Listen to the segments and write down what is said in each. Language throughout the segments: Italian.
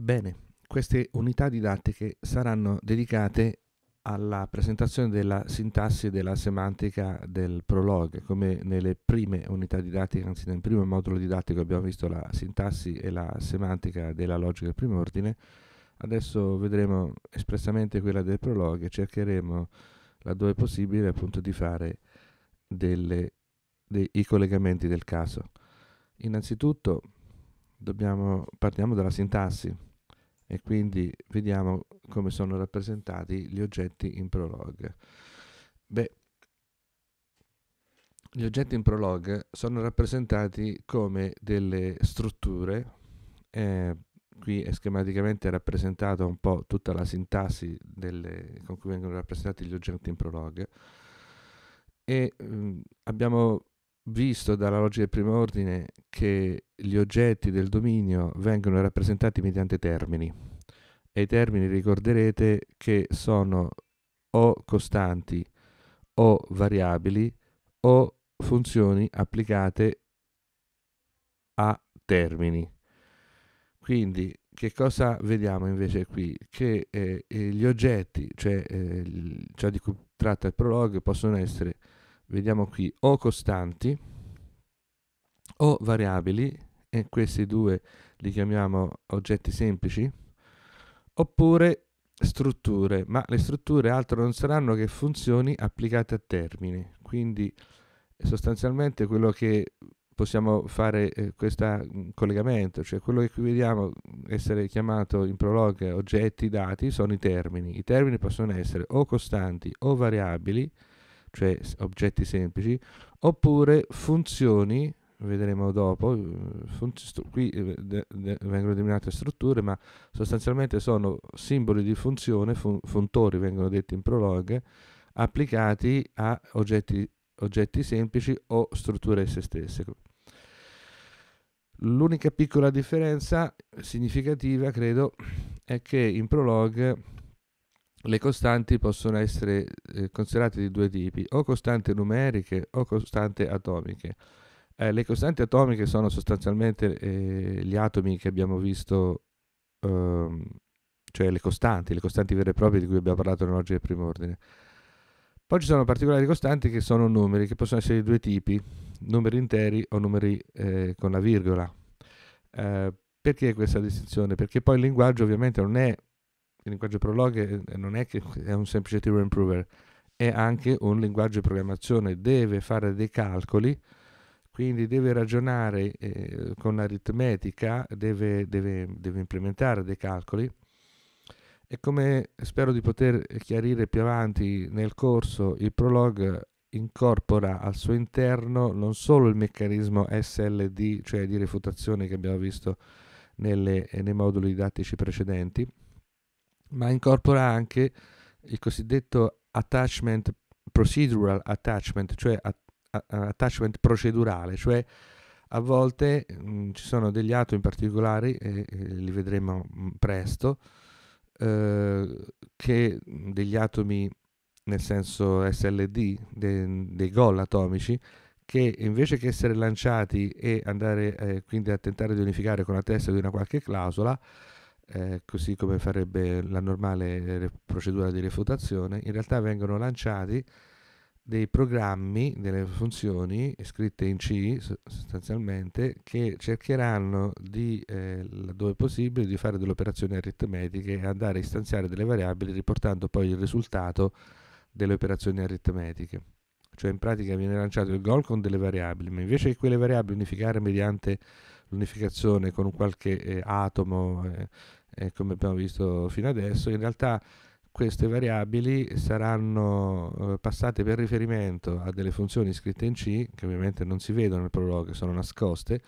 Bene, queste unità didattiche saranno dedicate alla presentazione della sintassi e della semantica del prologue, come nelle prime unità didattiche, anzi nel primo modulo didattico abbiamo visto la sintassi e la semantica della logica del primo ordine, adesso vedremo espressamente quella del prologue e cercheremo, laddove possibile, appunto di fare delle, dei collegamenti del caso. Innanzitutto dobbiamo, partiamo dalla sintassi e quindi vediamo come sono rappresentati gli oggetti in prologue. Beh, gli oggetti in prologue sono rappresentati come delle strutture, eh, qui è schematicamente rappresentata un po' tutta la sintassi delle, con cui vengono rappresentati gli oggetti in prologue, e mh, mm, abbiamo visto dalla logica del primo ordine che gli oggetti del dominio vengono rappresentati mediante termini e i termini ricorderete che sono o costanti o variabili o funzioni applicate a termini. Quindi che cosa vediamo invece qui? Che eh, gli oggetti, cioè eh, ciò di cui tratta il prologo, possono essere vediamo qui o costanti o variabili e questi due li chiamiamo oggetti semplici oppure strutture ma le strutture altro non saranno che funzioni applicate a termini quindi sostanzialmente quello che possiamo fare eh, questo mm, collegamento, cioè quello che qui vediamo essere chiamato in prolog oggetti dati sono i termini. I termini possono essere o costanti o variabili cioè oggetti semplici, oppure funzioni, vedremo dopo, eh, funzi qui eh, de de vengono denominate strutture, ma sostanzialmente sono simboli di funzione, fun funtori vengono detti in prologhe, applicati a oggetti, oggetti semplici o strutture esse stesse. L'unica piccola differenza significativa, credo, è che in prolog le costanti possono essere eh, considerate di due tipi, o costanti numeriche o costanti atomiche. Eh, le costanti atomiche sono sostanzialmente eh, gli atomi che abbiamo visto, ehm, cioè le costanti, le costanti vere e proprie di cui abbiamo parlato nell'oggi del primo ordine. Poi ci sono particolari costanti che sono numeri, che possono essere di due tipi, numeri interi o numeri eh, con la virgola. Eh, perché questa distinzione? Perché poi il linguaggio ovviamente non è il linguaggio prolog eh, eh, non è che è un semplice theorem improver, è anche un linguaggio di programmazione, deve fare dei calcoli, quindi deve ragionare eh, con aritmetica, deve, deve, deve, implementare dei calcoli e come spero di poter chiarire più avanti nel corso, il Prolog incorpora al suo interno non solo il meccanismo SLD, cioè di refutazione che abbiamo visto nelle, eh, nei moduli didattici precedenti, ma incorpora anche il cosiddetto attachment procedural attachment, cioè attachment procedurale, cioè a volte mh, mm, ci sono degli atomi particolari, e, e li vedremo mm, presto, eh, che degli atomi nel senso SLD, de, dei gol atomici, che invece che essere lanciati e andare eh, quindi a tentare di unificare con la testa di una qualche clausola, eh, così come farebbe la normale procedura di refutazione, in realtà vengono lanciati dei programmi, delle funzioni scritte in C sostanzialmente, che cercheranno di, eh, dove possibile, di fare delle operazioni aritmetiche e andare a istanziare delle variabili riportando poi il risultato delle operazioni aritmetiche. Cioè in pratica viene lanciato il goal con delle variabili, ma invece che quelle variabili unificare mediante l'unificazione con qualche eh, atomo eh, eh, come abbiamo visto fino adesso, in realtà queste variabili saranno eh, passate per riferimento a delle funzioni scritte in C, che ovviamente non si vedono nel prologo, sono nascoste,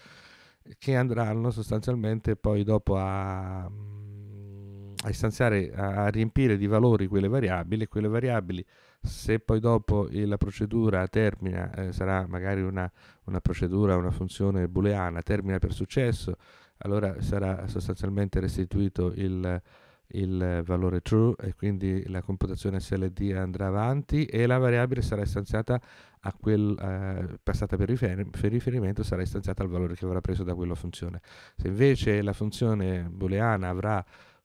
che andranno sostanzialmente poi dopo a, mm, a istanziare, a riempire di valori quelle variabili, quelle variabili se poi dopo la procedura termina, eh, sarà magari una, una procedura, una funzione booleana, termina per successo, allora sarà sostanzialmente restituito il, il valore true e quindi la computazione SLD andrà avanti e la variabile sarà istanziata a quel, eh, passata per, riferimento sarà istanziata al valore che avrà preso da quella funzione. Se invece la funzione booleana avrà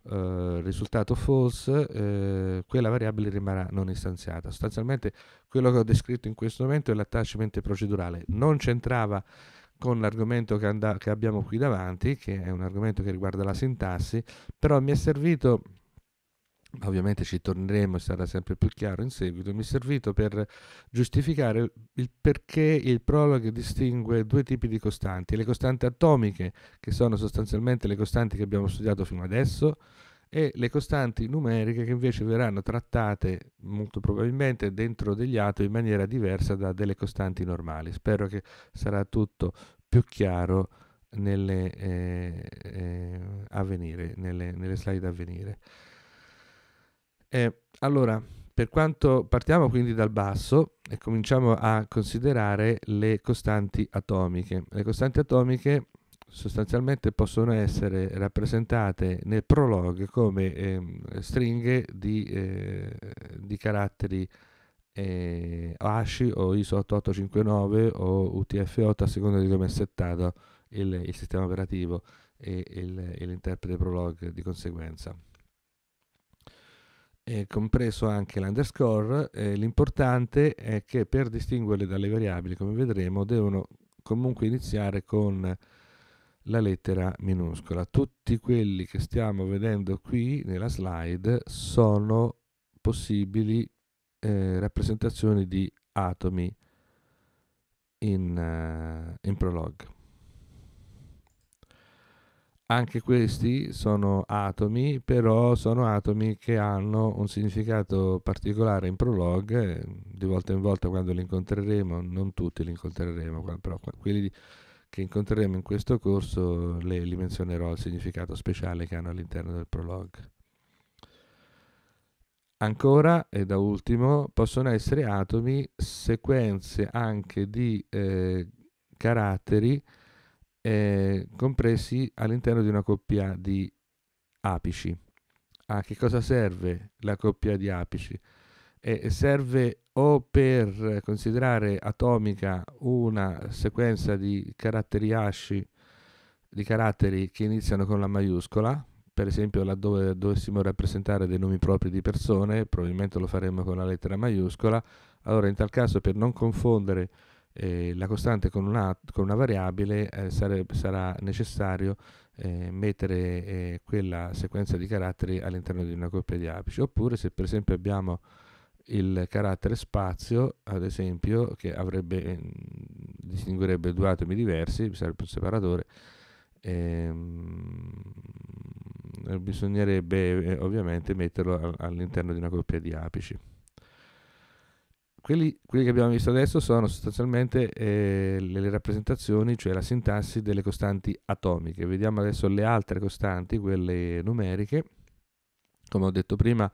eh, risultato false, eh, quella variabile rimarrà non istanziata. Sostanzialmente quello che ho descritto in questo momento è l'attachment procedurale. Non c'entrava con l'argomento che, and- che abbiamo qui davanti, che è un argomento che riguarda la sintassi, però mi è servito ovviamente ci torneremo, sarà sempre più chiaro in seguito, mi è servito per giustificare il perché il prologue distingue due tipi di costanti, le costanti atomiche, che sono sostanzialmente le costanti che abbiamo studiato fino adesso, e le costanti numeriche che invece verranno trattate molto probabilmente dentro degli atomi in maniera diversa da delle costanti normali. Spero che sarà tutto più chiaro nelle, eh, eh, avvenire, nelle, nelle slide a venire. Eh, allora, per quanto partiamo quindi dal basso e cominciamo a considerare le costanti atomiche. Le costanti atomiche sostanzialmente possono essere rappresentate nel prologue come eh, stringhe di, eh, di caratteri eh, ASCII o ISO 8859 o UTF-8 a seconda di come è settato il, il sistema operativo e, il, l'interprete prologue di conseguenza. È compreso anche l'underscore, eh, l'importante è che per distinguerle dalle variabili, come vedremo, devono comunque iniziare con la lettera minuscola. Tutti quelli che stiamo vedendo qui nella slide sono possibili eh, rappresentazioni di atomi in, uh, in Prolog. Anche questi sono atomi, però sono atomi che hanno un significato particolare in Prolog, eh, di volta in volta quando li incontreremo, non tutti li incontreremo, però quelli di, che incontreremo in questo corso le, li menzionerò il significato speciale che hanno all'interno del prologue. Ancora e da ultimo possono essere atomi sequenze anche di eh, caratteri eh, compressi all'interno di una coppia di apici. A che cosa serve la coppia di apici? e serve o per considerare atomica una sequenza di caratteri asci di caratteri che iniziano con la maiuscola, per esempio laddove dovessimo rappresentare dei nomi propri di persone, probabilmente lo faremmo con la lettera maiuscola, allora in tal caso per non confondere eh, la costante con una, con una variabile eh, sarebbe, sarà necessario eh, mettere eh, quella sequenza di caratteri all'interno di una coppia di apici, oppure se per esempio abbiamo il carattere spazio, ad esempio, che avrebbe, eh, distinguerebbe due atomi diversi, sarebbe un separatore, eh, bisognerebbe eh, ovviamente metterlo all'interno di una coppia di apici. Quelli, quelli che abbiamo visto adesso sono sostanzialmente eh, le, le rappresentazioni, cioè la sintassi delle costanti atomiche. Vediamo adesso le altre costanti, quelle numeriche. Come ho detto prima,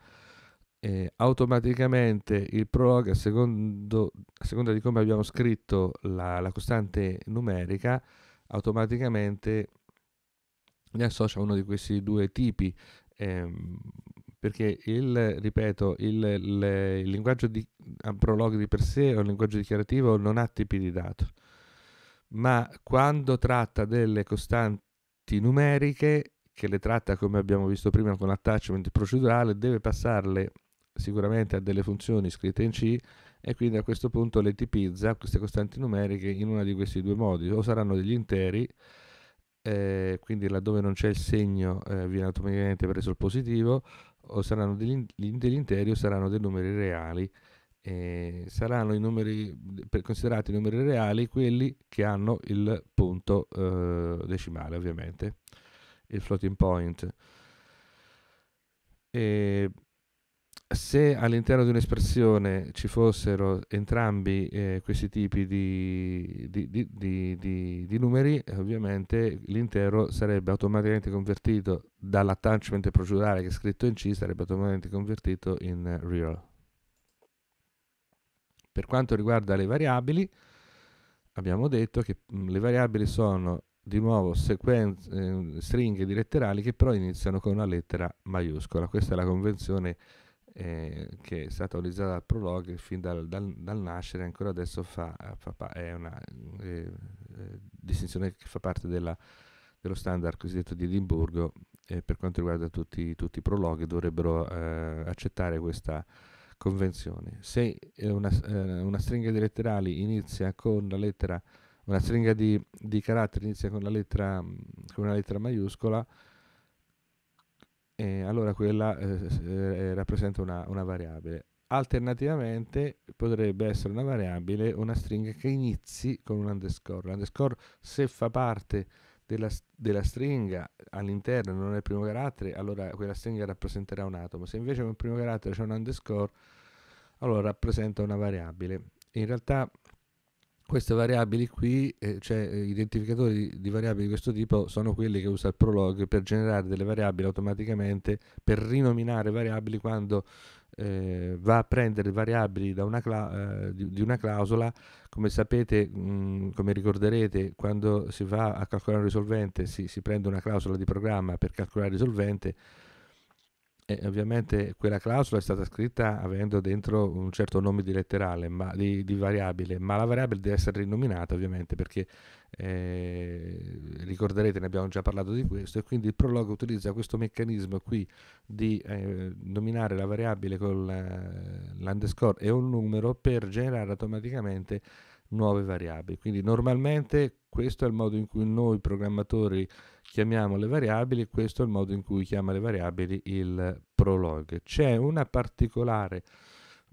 eh, automaticamente il prolog, a, secondo, a, seconda di come abbiamo scritto la, la costante numerica, automaticamente ne associa uno di questi due tipi. Ehm, perché il, ripeto, il, il, il linguaggio di prolog di per sé o il linguaggio dichiarativo non ha tipi di dato, ma quando tratta delle costanti numeriche, che le tratta come abbiamo visto prima con l'attachment procedurale, deve passarle sicuramente ha delle funzioni scritte in C e quindi a questo punto le tipizza queste costanti numeriche in uno di questi due modi, o saranno degli interi, eh, quindi laddove non c'è il segno eh, viene automaticamente preso il positivo, o saranno degli, degli interi o saranno dei numeri reali. Eh, saranno i numeri, considerati numeri reali quelli che hanno il punto eh, decimale, ovviamente, il floating point. E se all'interno di un'espressione ci fossero entrambi eh, questi tipi di, di, di, di, numeri, eh, ovviamente l'intero sarebbe automaticamente convertito dall'attachment procedurale che è scritto in C, sarebbe automaticamente convertito in real. Per quanto riguarda le variabili, abbiamo detto che mh, le variabili sono di nuovo eh, stringhe di letterali che però iniziano con una lettera maiuscola. Questa è la convenzione eh, che è stata utilizzata dal Prolog fin dal, dal, dal nascere, ancora adesso fa, fa, è una eh, distinzione che fa parte della, dello standard cosiddetto di Edimburgo eh, per quanto riguarda tutti, tutti i prologhi dovrebbero eh, accettare questa convenzione. Se eh, una, eh, una, stringa di letterali inizia con la lettera, una stringa di, di caratteri inizia con la lettera, con una lettera maiuscola, eh, allora quella eh, eh, eh, rappresenta una, una variabile. Alternativamente potrebbe essere una variabile una stringa che inizi con un underscore. L'underscore se fa parte della, della, stringa all'interno non è il primo carattere, allora quella stringa rappresenterà un atomo. Se invece con il primo carattere c'è un underscore, allora rappresenta una variabile. In realtà queste variabili qui, eh, cioè eh, identificatori di variabili di questo tipo, sono quelli che usa il prolog per generare delle variabili automaticamente, per rinominare variabili quando eh, va a prendere variabili una eh, di, di, una clausola. Come sapete, mh, mm, come ricorderete, quando si va a calcolare un risolvente si, si prende una clausola di programma per calcolare il risolvente e ovviamente quella clausola è stata scritta avendo dentro un certo nome di letterale, ma, di, di variabile, ma la variabile deve essere rinominata ovviamente perché eh, ricorderete, ne abbiamo già parlato di questo, e quindi il prologo utilizza questo meccanismo qui di eh, nominare la variabile con l'underscore e un numero per generare automaticamente nuove variabili. Quindi normalmente questo è il modo in cui noi programmatori chiamiamo le variabili, questo è il modo in cui chiama le variabili il prolog. C'è una particolare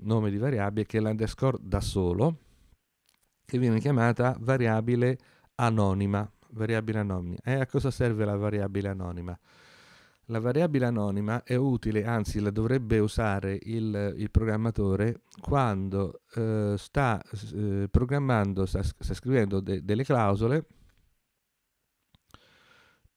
nome di variabile che è l'underscore da solo, che viene chiamata variabile anonima. Variabile anonima. E a cosa serve la variabile anonima? La variabile anonima è utile, anzi la dovrebbe usare il, il programmatore quando eh, sta eh, programmando, sta, sta scrivendo de, delle clausole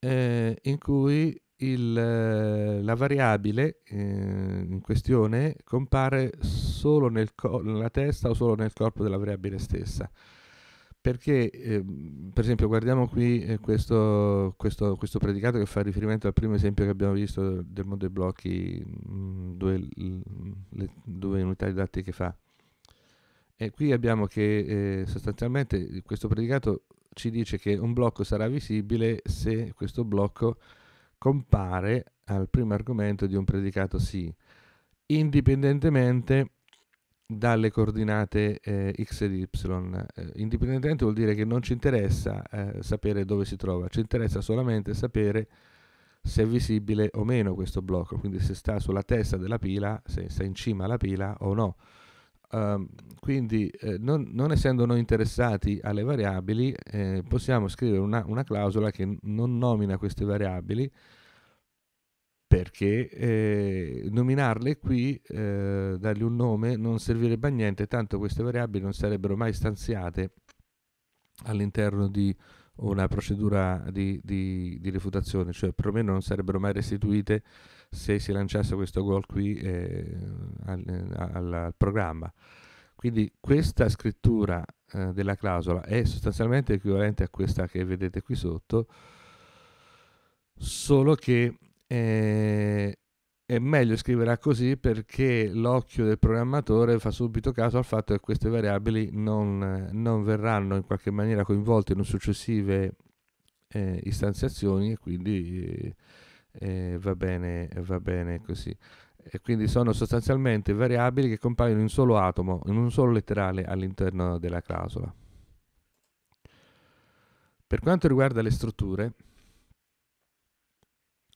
eh, in cui il, eh, la variabile eh, in questione compare solo nel nella testa o solo nel corpo della variabile stessa. Perché, eh, per esempio, guardiamo qui eh, questo, questo, questo, predicato che fa riferimento al primo esempio che abbiamo visto del mondo dei blocchi, mh, mm, due, mm, le due unità didattiche fa. E qui abbiamo che eh, sostanzialmente questo predicato ci dice che un blocco sarà visibile se questo blocco compare al primo argomento di un predicato sì, indipendentemente dalle coordinate eh, x ed y. Eh, indipendentemente vuol dire che non ci interessa eh, sapere dove si trova, ci interessa solamente sapere se è visibile o meno questo blocco, quindi se sta sulla testa della pila, se sta in cima alla pila o no ehm, quindi eh, non, non, essendo noi interessati alle variabili eh, possiamo scrivere una, una, clausola che non nomina queste variabili perché eh, nominarle qui, eh, dargli un nome, non servirebbe a niente, tanto queste variabili non sarebbero mai stanziate all'interno di una procedura di, di, di refutazione, cioè perlomeno non sarebbero mai restituite se si lanciasse questo gol qui eh, eh, al, al, programma. Quindi questa scrittura eh, della clausola è sostanzialmente equivalente a questa che vedete qui sotto, solo che eh, è meglio scriverla così perché l'occhio del programmatore fa subito caso al fatto che queste variabili non, non verranno in qualche maniera coinvolte in successive eh, istanziazioni e quindi eh, eh, va, bene, va bene così. E quindi sono sostanzialmente variabili che compaiono in un solo atomo, in un solo letterale all'interno della clausola. Per quanto riguarda le strutture,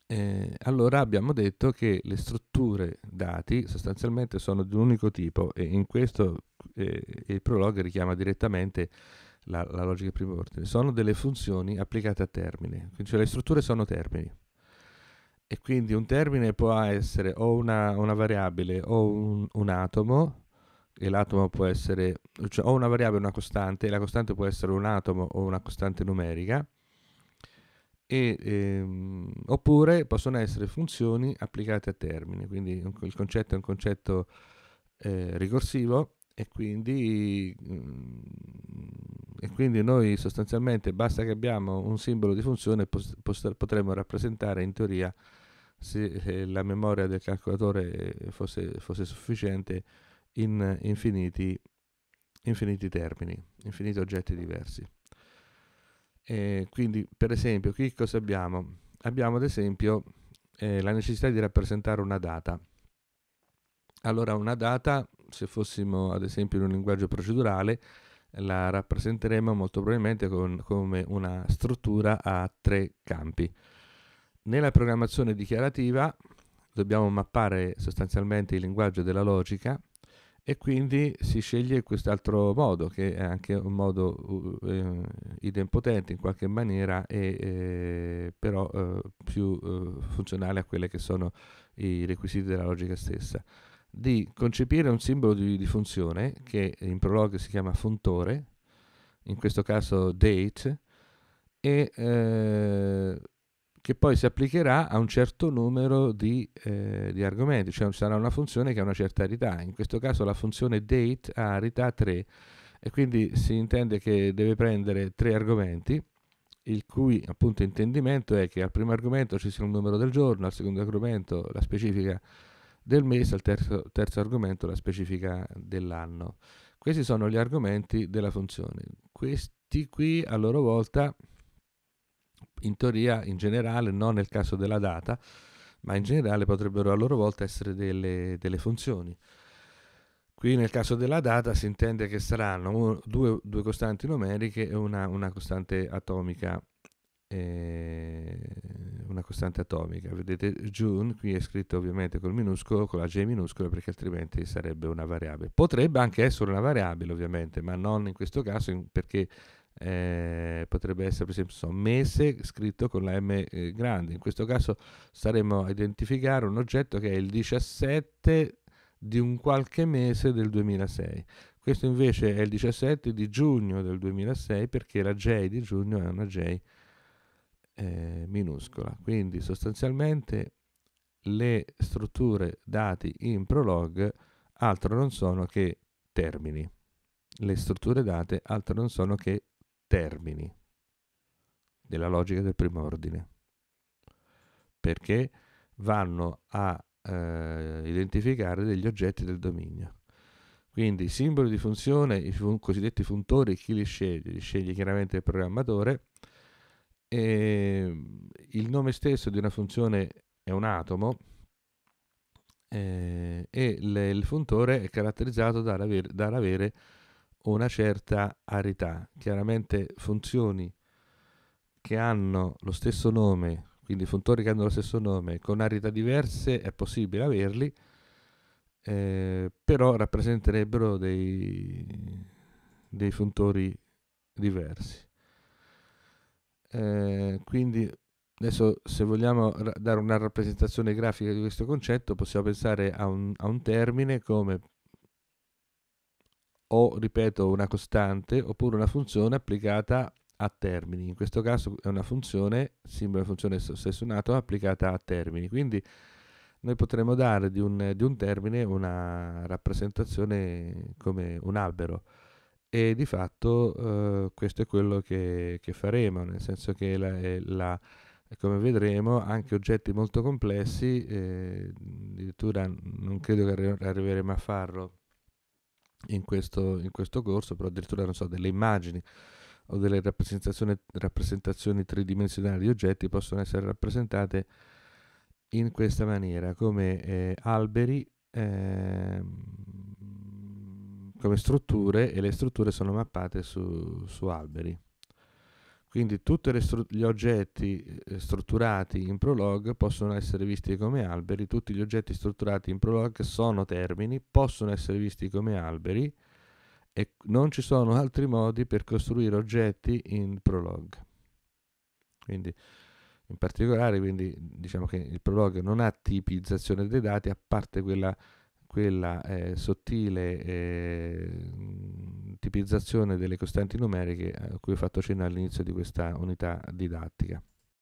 eh, allora abbiamo detto che le strutture dati sostanzialmente sono di un unico tipo e in questo eh, il prologo richiama direttamente la, la logica di primo ordine. Sono delle funzioni applicate a termine, cioè le strutture sono termini. E quindi un termine può essere o una, una variabile o un, un atomo, e l'atomo può essere, cioè o una variabile o una costante, e la costante può essere un atomo o una costante numerica, e, ehm, oppure possono essere funzioni applicate a termini, quindi un, il concetto è un concetto eh, ricorsivo e quindi mh, mm, e quindi noi sostanzialmente basta che abbiamo un simbolo di funzione potremmo rappresentare in teoria se eh, la memoria del calcolatore eh, fosse, fosse sufficiente in infiniti, infiniti, termini, infiniti oggetti diversi. E quindi per esempio qui cosa abbiamo? Abbiamo ad esempio eh, la necessità di rappresentare una data. Allora una data, se fossimo ad esempio in un linguaggio procedurale, la rappresenteremo molto probabilmente con, come una struttura a tre campi. Nella programmazione dichiarativa dobbiamo mappare sostanzialmente il linguaggio della logica e quindi si sceglie quest'altro modo che è anche un modo eh, idempotente in qualche maniera e eh, però eh, più eh, funzionale a quelli che sono i requisiti della logica stessa di concepire un simbolo di, di funzione che in prologue si chiama funtore, in questo caso date, e eh, che poi si applicherà a un certo numero di, eh, di argomenti, cioè sarà una funzione che ha una certa arità, in questo caso la funzione date ha arità 3 e quindi si intende che deve prendere tre argomenti, il cui appunto intendimento è che al primo argomento ci sia un numero del giorno, al secondo argomento la specifica del mese, al terzo, terzo argomento la specifica dell'anno. Questi sono gli argomenti della funzione. Questi qui a loro volta, in teoria, in generale, non nel caso della data, ma in generale potrebbero a loro volta essere delle, delle funzioni. Qui nel caso della data si intende che saranno due, due costanti numeriche e una, una costante atomica eh, una costante atomica. Vedete June, qui è scritto ovviamente col minuscolo, con la J minuscola, perché altrimenti sarebbe una variabile. Potrebbe anche essere una variabile ovviamente, ma non in questo caso perché eh, potrebbe essere per esempio so, mese scritto con la M eh, grande. In questo caso saremmo a identificare un oggetto che è il 17 di un qualche mese del 2006. Questo invece è il 17 di giugno del 2006 perché la J di giugno è una J eh, minuscola. Quindi sostanzialmente le strutture dati in prolog altro non sono che termini. Le strutture date altro non sono che termini della logica del primo ordine perché vanno a eh, identificare degli oggetti del dominio. Quindi i simboli di funzione, i fun cosiddetti funtori, chi li sceglie? Li sceglie chiaramente il programmatore, e ehm, il nome stesso di una funzione è un atomo eh, e il funtore è caratterizzato dall'avere dall una certa arità. Chiaramente funzioni che hanno lo stesso nome, quindi funtori che hanno lo stesso nome, con arità diverse è possibile averli, eh, però rappresenterebbero dei, dei funtori diversi. Eh, quindi adesso se vogliamo ra- dare una rappresentazione grafica di questo concetto possiamo pensare a un, a un termine come o ripeto una costante oppure una funzione applicata a termini in questo caso è una funzione simbolo funzione stesso un atomo applicata a termini quindi noi potremmo dare di un, di un termine una rappresentazione come un albero e di fatto eh, questo è quello che, che, faremo, nel senso che la, eh, la, come vedremo anche oggetti molto complessi, eh, addirittura non credo che arriveremo a farlo in questo, in questo corso, però addirittura non so, delle immagini o delle rappresentazioni, rappresentazioni tridimensionali di oggetti possono essere rappresentate in questa maniera, come eh, alberi, eh, come strutture e le strutture sono mappate su, su alberi. Quindi tutti gli oggetti eh, strutturati in Prolog possono essere visti come alberi, tutti gli oggetti strutturati in Prolog sono termini, possono essere visti come alberi e non ci sono altri modi per costruire oggetti in Prolog. Quindi, in particolare, quindi, diciamo che il Prolog non ha tipizzazione dei dati a parte quella quella eh, sottile eh, tipizzazione delle costanti numeriche eh, a cui ho fatto cenno all'inizio di questa unità didattica.